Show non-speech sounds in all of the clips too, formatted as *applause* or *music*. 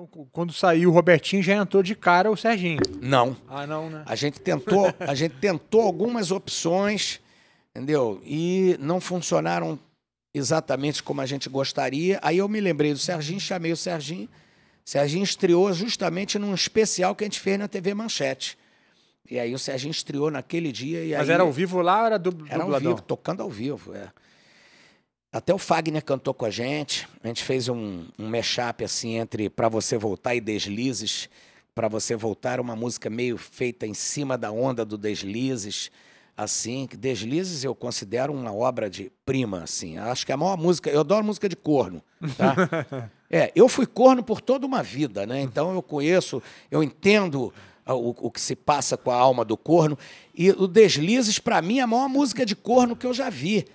Então, quando saiu o Robertinho, já entrou de cara o Serginho. Não. Ah, não, né? A gente tentou, a gente tentou algumas opções, entendeu? E não funcionaram exatamente como a gente gostaria. Aí eu me lembrei do Serginho, chamei o Serginho. O Serginho estreou justamente num especial que a gente fez na TV Manchete. E aí o Serginho estreou naquele dia. Mas aí... era ao vivo lá ou era do. Era ao vivo, tocando ao vivo, é. Até o Fagner cantou com a gente. A gente fez um, um mashup assim entre Pra Você Voltar e Deslizes. Pra Você Voltar, uma música meio feita em cima da onda do Deslizes. Assim, Deslizes eu considero uma obra de prima, assim. Acho que é a maior música. Eu adoro música de corno, tá? *laughs* é, eu fui corno por toda uma vida, né? Então eu conheço, eu entendo o, o, que se passa com a alma do corno. E o Deslizes, para mim, é a maior música de corno que eu já vi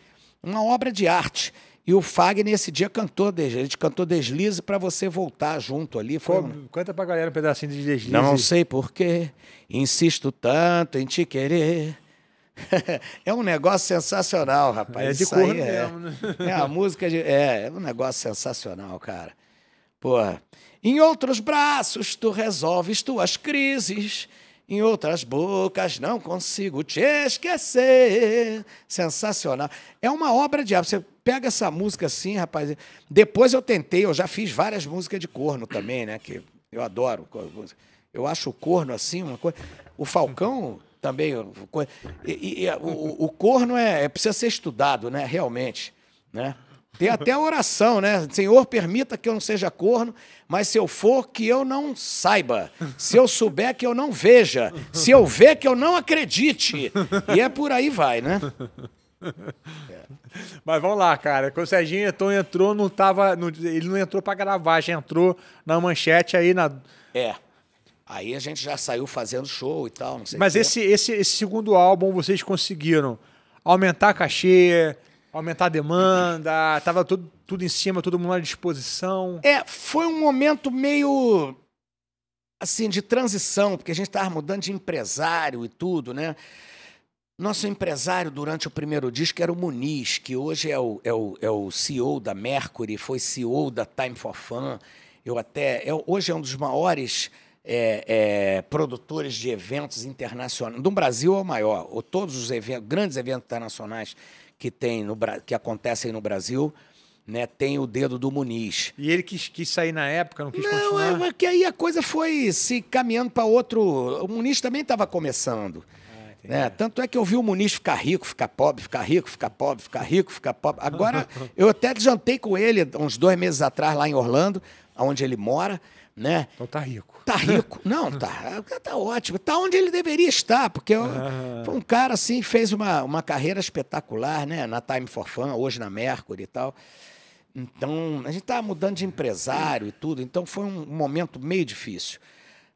uma obra de arte. E o Fagner esse dia cantou, ele cantou Deslize para você voltar junto ali. Foi Como, um... Canta galera um pedacinho de Deslize. Não sei porquê, insisto tanto em te querer. *laughs* é um negócio sensacional, rapaz. É de Isso corno é, mesmo, né? *laughs* É a música de... É, é um negócio sensacional, cara. Porra. Em outros braços tu resolves tuas crises em outras bocas não consigo te esquecer. Sensacional. É uma obra de arte. Você pega essa música assim, rapaz. Depois eu tentei, eu já fiz várias músicas de corno também, né? Que eu adoro. Eu acho o corno assim uma coisa. O Falcão também. E, e, o, o, corno é, é precisa ser estudado, né? Realmente, né? Tem até a oração, né? Senhor, permita que eu não seja corno, mas se eu for, que eu não saiba. Se eu souber, que eu não veja. Se eu ver, que eu não acredite. E é por aí vai, né? É. Mas vamos lá, cara. Com o Serginho então entrou não tava, ele não entrou para gravar, já entrou na manchete aí na. É. Aí a gente já saiu fazendo show e tal, não sei. Mas esse, esse, esse segundo álbum vocês conseguiram aumentar a cachê, Aumentar a demanda, tava tudo, tudo em cima, todo mundo à disposição. É, foi um momento meio assim de transição, porque a gente tava mudando de empresário e tudo, né? Nosso empresário durante o primeiro disco era o Muniz, que hoje é o, é o, é o CEO da Mercury, foi CEO da Time for Fun. Eu até, eu, é, hoje é um dos maiores é, é, produtores de eventos internacionais. Do Brasil é o maior. Ou todos os eventos, grandes eventos internacionais que tem no que acontecem no Brasil, né, tem o dedo do Muniz. E ele quis, quis sair na época, não quis não, continuar? Não, é, que aí a coisa foi se caminhando para outro... O Muniz também estava começando. Ah, né? Tanto é que eu vi o Muniz ficar rico, ficar pobre, ficar rico, ficar pobre, ficar rico, ficar pobre. Agora, *laughs* eu até jantei com ele uns dois meses atrás lá em Orlando, onde ele mora né? Então tá rico. Tá rico. *laughs* Não, tá, tá ótimo. Tá onde ele deveria estar, porque é ah. foi um cara assim, fez uma, uma carreira espetacular, né? Na Time for Fun, hoje na Mercury e tal. Então, a gente tava tá mudando de empresário e tudo, então foi um momento meio difícil.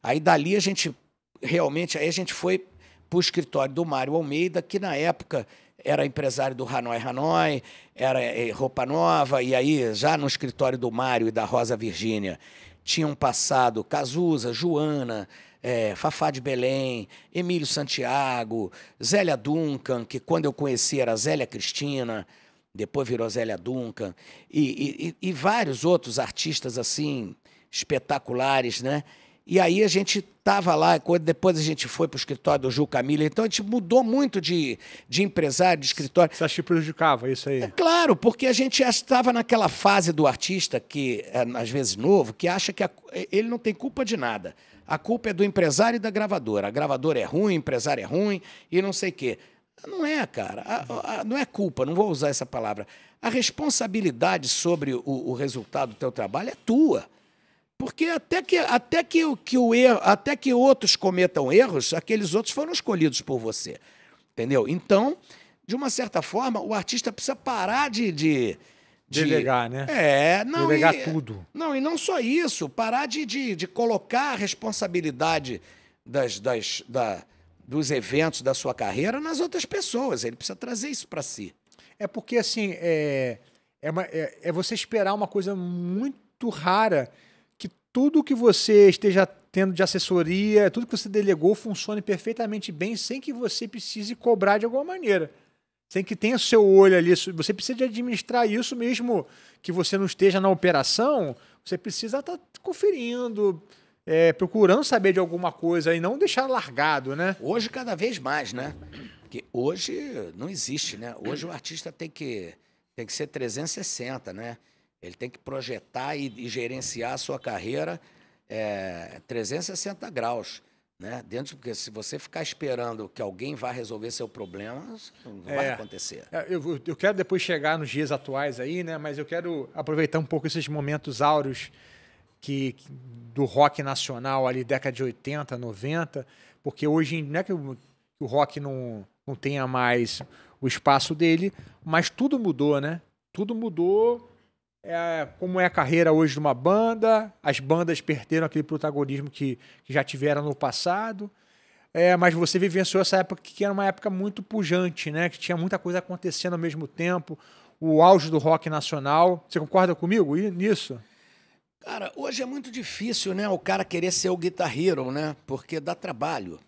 Aí dali a gente realmente, aí a gente foi pro escritório do Mário Almeida, que na época era empresário do Hanoi Hanoi, era eh, roupa nova, e aí já no escritório do Mário e da Rosa Virgínia, tinham passado Cazuza, Joana, é, Fafá de Belém, Emílio Santiago, Zélia Duncan, que quando eu conheci era Zélia Cristina, depois virou Zélia Duncan, e, e, e vários outros artistas assim espetaculares, né? E aí a gente estava lá, depois a gente foi para o escritório do Gil Camila, então a gente mudou muito de, de empresário, de escritório. Você acha que prejudicava isso aí? É claro, porque a gente estava naquela fase do artista, que é, às vezes novo, que acha que a, ele não tem culpa de nada. A culpa é do empresário e da gravadora. A gravadora é ruim, o empresário é ruim e não sei o quê. Não é, cara. A, a, não é culpa, não vou usar essa palavra. A responsabilidade sobre o, o resultado do teu trabalho é tua. Porque até que, até que, que o erro, até que outros cometam erros, aqueles outros foram escolhidos por você. Entendeu? Então, de uma certa forma, o artista precisa parar de. de, de Delegar, né? É, não. Delegar e, tudo. Não, e não só isso, parar de, de, de colocar a responsabilidade das, das, da, dos eventos da sua carreira nas outras pessoas. Ele precisa trazer isso para si. É porque, assim, é, é, uma, é, é você esperar uma coisa muito rara tudo que você esteja tendo de assessoria, tudo que você delegou funcione perfeitamente bem sem que você precise cobrar de alguma maneira. Sem que tenha seu olho ali. Você precisa administrar isso mesmo que você não esteja na operação. Você precisa estar tá conferindo, é, procurando saber de alguma coisa e não deixar largado, né? Hoje, cada vez mais, né? Porque hoje não existe, né? Hoje o artista tem que, tem que ser 360, né? Ele tem que projetar e, e gerenciar a sua carreira é, 360 graus. Né? Dentro, porque se você ficar esperando que alguém vá resolver seu problema, não é, vai acontecer. É, eu, eu, quero depois chegar nos dias atuais aí, né? mas eu quero aproveitar um pouco esses momentos áureos que, que do rock nacional ali, década de 80, 90, porque hoje não é que o, o rock não, não tenha mais o espaço dele, mas tudo mudou, né? Tudo mudou é, como é a carreira hoje de uma banda, as bandas perderam aquele protagonismo que, que já tiveram no passado. É, mas você vivenciou essa época que era uma época muito pujante, né? Que tinha muita coisa acontecendo ao mesmo tempo, o auge do rock nacional. Você concorda comigo nisso? Cara, hoje é muito difícil, né? O cara querer ser o guitarrero, né? Porque dá trabalho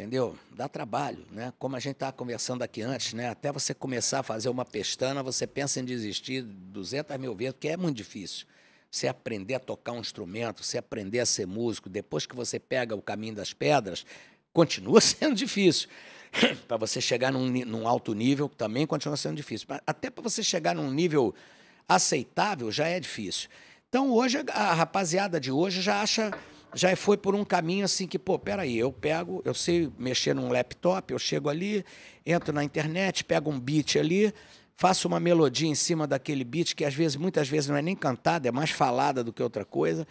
entendeu? Dá trabalho, né? Como a gente estava conversando aqui antes, né? Até você começar a fazer uma pestana, você pensa em desistir 200 mil vezes, porque é muito difícil. Você aprender a tocar um instrumento, você aprender a ser músico, depois que você pega o caminho das pedras, continua *laughs* sendo difícil. *clears throat* para você chegar num, num, alto nível, também continua sendo difícil. Até para você chegar num nível aceitável, já é difícil. Então, hoje, a rapaziada de hoje já acha já foi por um caminho assim que, pô, peraí, eu pego, eu sei mexer num laptop, eu chego ali, entro na internet, pego um beat ali, faço uma melodia em cima daquele beat, que às vezes, muitas vezes não é nem cantada, é mais falada do que outra coisa.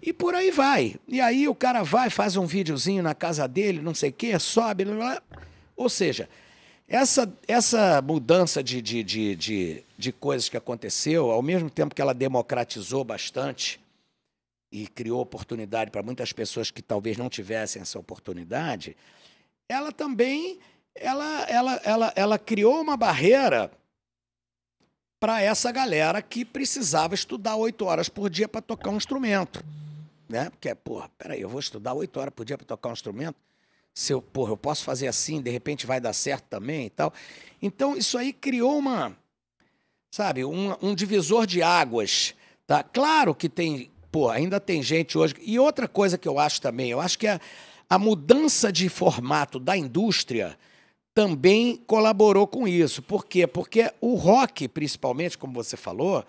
E por aí vai. E aí o cara vai, faz um videozinho na casa dele, não sei o quê, sobe. Blá, blá. Ou seja, essa, essa mudança de, de, de, de, de coisas que aconteceu, ao mesmo tempo que ela democratizou bastante e criou oportunidade para muitas pessoas que talvez não tivessem essa oportunidade, ela também ela, ela, ela, ela criou uma barreira para essa galera que precisava estudar oito horas por dia para tocar um instrumento. Né? Porque, porra, peraí, eu vou estudar oito horas por dia para tocar um instrumento? Se eu, porra, eu posso fazer assim, de repente vai dar certo também e tal. Então, isso aí criou uma, sabe, um, um divisor de águas. Tá? Claro que tem Pô, ainda tem gente hoje. E outra coisa que eu acho também, eu acho que a, a mudança de formato da indústria também colaborou com isso. Por quê? Porque o rock, principalmente, como você falou,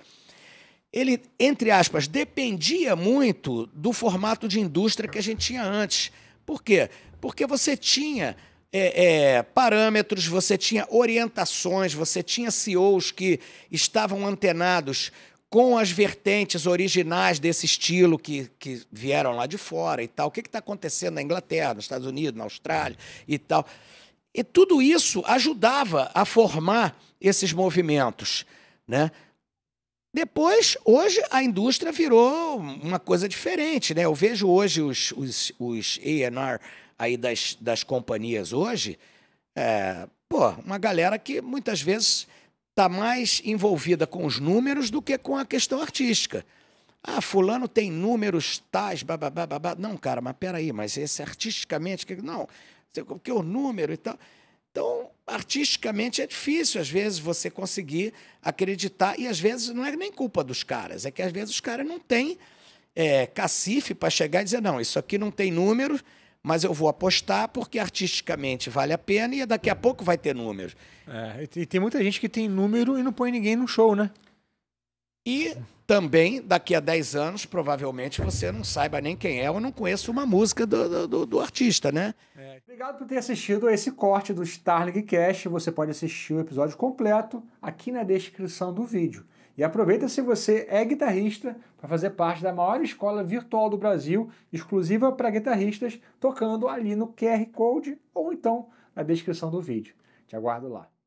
ele, entre aspas, dependia muito do formato de indústria que a gente tinha antes. Por quê? Porque você tinha é, é, parâmetros, você tinha orientações, você tinha CEOs que estavam antenados com as vertentes originais desse estilo que, que vieram lá de fora e tal. O que está acontecendo na Inglaterra, nos Estados Unidos, na Austrália e tal. E tudo isso ajudava a formar esses movimentos. Né? Depois, hoje, a indústria virou uma coisa diferente. Né? Eu vejo hoje os, os, os A&R aí das, das companhias hoje, é, pô, uma galera que muitas vezes está mais envolvida com os números do que com a questão artística. Ah, fulano tem números tais, babá, babá. Não, cara, mas peraí, mas esse artisticamente... Não, porque o número e tal... Então, artisticamente é difícil, às vezes, você conseguir acreditar. E às vezes não é nem culpa dos caras, é que às vezes os caras não têm é, cacife para chegar e dizer: não, isso aqui não tem número, mas eu vou apostar porque artisticamente vale a pena e daqui a pouco vai ter números. É, e tem muita gente que tem número e não põe ninguém no show, né? E também, daqui a 10 anos, provavelmente você não saiba nem quem é ou não conheça uma música do, do, do artista, né? É. Obrigado por ter assistido a esse corte do Starling Cast. Você pode assistir o episódio completo aqui na descrição do vídeo. E aproveita se você é guitarrista para fazer parte da maior escola virtual do Brasil, exclusiva para guitarristas, tocando ali no QR Code ou então na descrição do vídeo. Te aguardo lá.